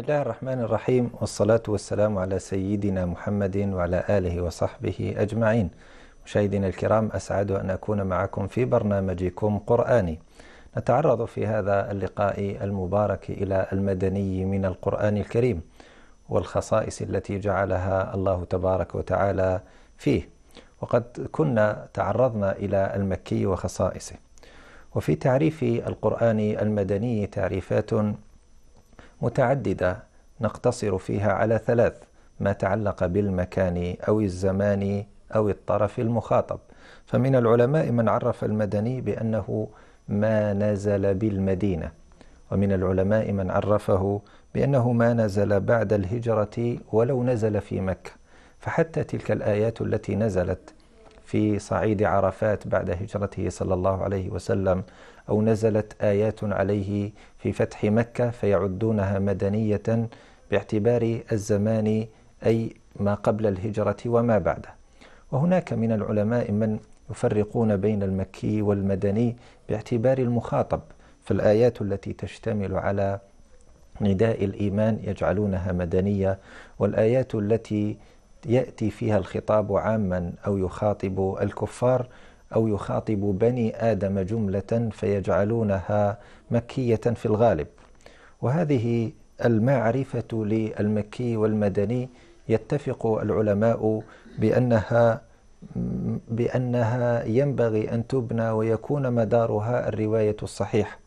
الله الرحمن الرحيم والصلاة والسلام على سيدنا محمد وعلى آله وصحبه أجمعين مشاهدينا الكرام أسعد أن أكون معكم في برنامجكم قرآني نتعرض في هذا اللقاء المبارك إلى المدني من القرآن الكريم والخصائص التي جعلها الله تبارك وتعالى فيه وقد كنا تعرضنا إلى المكي وخصائصه وفي تعريف القرآن المدني تعريفات متعددة نقتصر فيها على ثلاث ما تعلق بالمكان أو الزمان أو الطرف المخاطب فمن العلماء من عرف المدني بأنه ما نزل بالمدينة ومن العلماء من عرفه بأنه ما نزل بعد الهجرة ولو نزل في مكة فحتى تلك الآيات التي نزلت في صعيد عرفات بعد هجرته صلى الله عليه وسلم أو نزلت آيات عليه في فتح مكة فيعدونها مدنية باعتبار الزمان أي ما قبل الهجرة وما بعده وهناك من العلماء من يفرقون بين المكي والمدني باعتبار المخاطب فالآيات التي تشتمل على نداء الإيمان يجعلونها مدنية والآيات التي ياتي فيها الخطاب عاما او يخاطب الكفار او يخاطب بني ادم جمله فيجعلونها مكيه في الغالب وهذه المعرفه للمكي والمدني يتفق العلماء بانها بانها ينبغي ان تبنى ويكون مدارها الروايه الصحيحه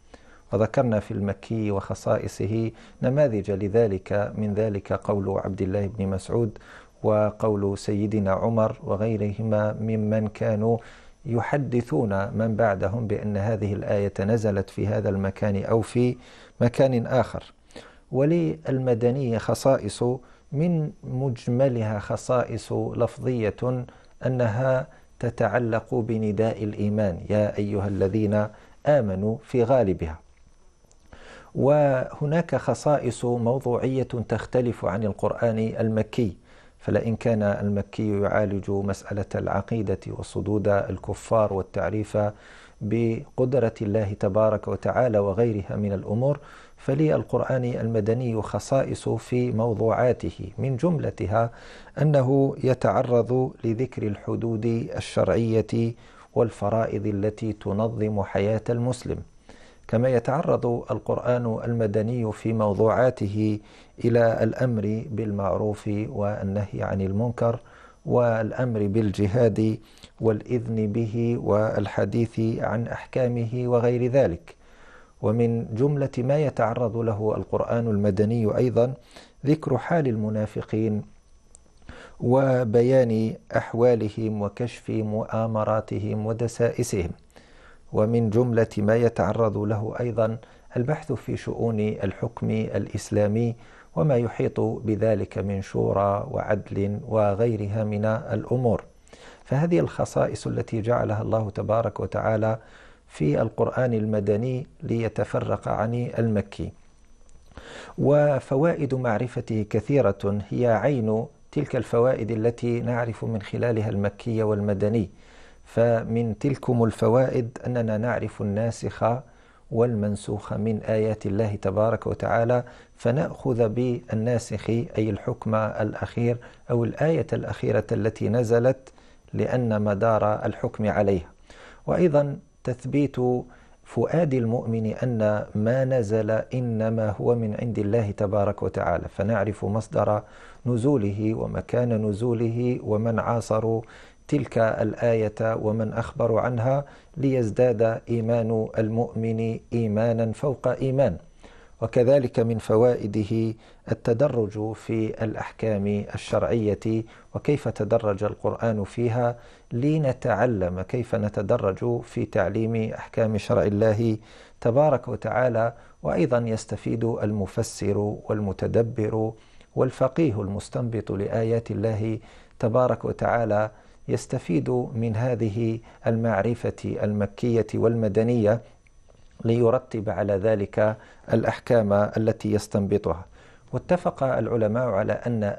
وذكرنا في المكي وخصائصه نماذج لذلك من ذلك قول عبد الله بن مسعود وقول سيدنا عمر وغيرهما ممن كانوا يحدثون من بعدهم بأن هذه الآية نزلت في هذا المكان أو في مكان آخر وللمدنية خصائص من مجملها خصائص لفظية أنها تتعلق بنداء الإيمان يا أيها الذين آمنوا في غالبها وهناك خصائص موضوعية تختلف عن القرآن المكي فلئن كان المكي يعالج مسألة العقيدة وصدود الكفار والتعريف بقدرة الله تبارك وتعالى وغيرها من الأمور فللقرآن المدني خصائص في موضوعاته من جملتها أنه يتعرض لذكر الحدود الشرعية والفرائض التي تنظم حياة المسلم كما يتعرض القرآن المدني في موضوعاته إلى الأمر بالمعروف والنهي عن المنكر والأمر بالجهاد والإذن به والحديث عن أحكامه وغير ذلك ومن جملة ما يتعرض له القرآن المدني أيضا ذكر حال المنافقين وبيان أحوالهم وكشف مؤامراتهم ودسائسهم ومن جملة ما يتعرض له أيضا البحث في شؤون الحكم الإسلامي وما يحيط بذلك من شورى وعدل وغيرها من الأمور فهذه الخصائص التي جعلها الله تبارك وتعالى في القرآن المدني ليتفرق عن المكي وفوائد معرفته كثيرة هي عين تلك الفوائد التي نعرف من خلالها المكي والمدني فمن تلكم الفوائد أننا نعرف الناسخ والمنسوخ من آيات الله تبارك وتعالى فنأخذ بالناسخ أي الحكم الأخير أو الآية الأخيرة التي نزلت لأن مدار الحكم عليها وأيضا تثبيت فؤاد المؤمن أن ما نزل إنما هو من عند الله تبارك وتعالى فنعرف مصدر نزوله ومكان نزوله ومن عاصروا تلك الآية ومن أخبر عنها ليزداد إيمان المؤمن إيمانا فوق إيمان وكذلك من فوائده التدرج في الأحكام الشرعية وكيف تدرج القرآن فيها لنتعلم كيف نتدرج في تعليم أحكام شرع الله تبارك وتعالى وأيضا يستفيد المفسر والمتدبر والفقيه المستنبط لآيات الله تبارك وتعالى يستفيد من هذه المعرفة المكية والمدنية ليرتب على ذلك الأحكام التي يستنبطها واتفق العلماء على أن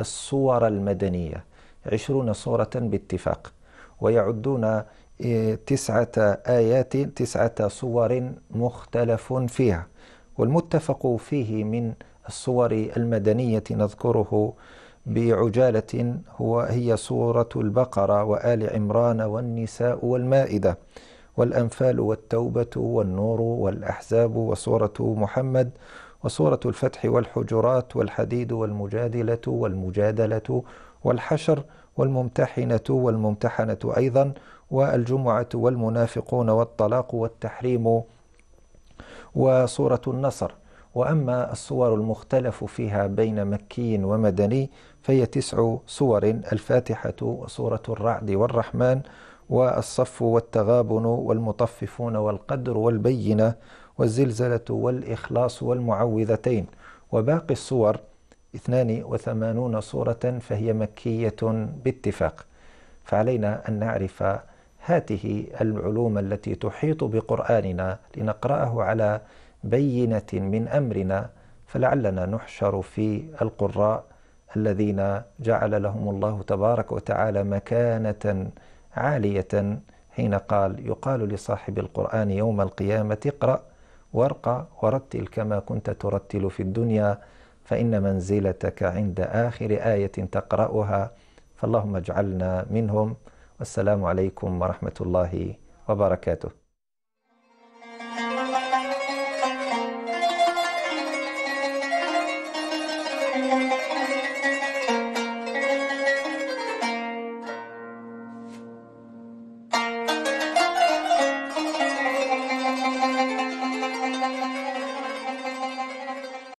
الصور المدنية عشرون صورة باتفاق ويعدون إيه، تسعة آيات تسعة صور مختلف فيها والمتفق فيه من الصور المدنية نذكره بعجالة هو هي سورة البقرة وآل عمران والنساء والمائدة والأنفال والتوبة والنور والأحزاب وسورة محمد وسورة الفتح والحجرات والحديد والمجادلة والمجادلة والحشر والممتحنة والممتحنة أيضا والجمعة والمنافقون والطلاق والتحريم وسورة النصر وأما الصور المختلف فيها بين مكي ومدني فهي تسع صور الفاتحة وصورة الرعد والرحمن والصف والتغابن والمطففون والقدر والبينة والزلزلة والإخلاص والمعوذتين وباقي الصور 82 صورة فهي مكية باتفاق فعلينا أن نعرف هذه العلوم التي تحيط بقرآننا لنقرأه على بينة من أمرنا فلعلنا نحشر في القراء الذين جعل لهم الله تبارك وتعالى مكانة عالية حين قال يقال لصاحب القرآن يوم القيامة اقرأ وارقى ورتل كما كنت ترتل في الدنيا فإن منزلتك عند آخر آية تقرأها فاللهم اجعلنا منهم والسلام عليكم ورحمة الله وبركاته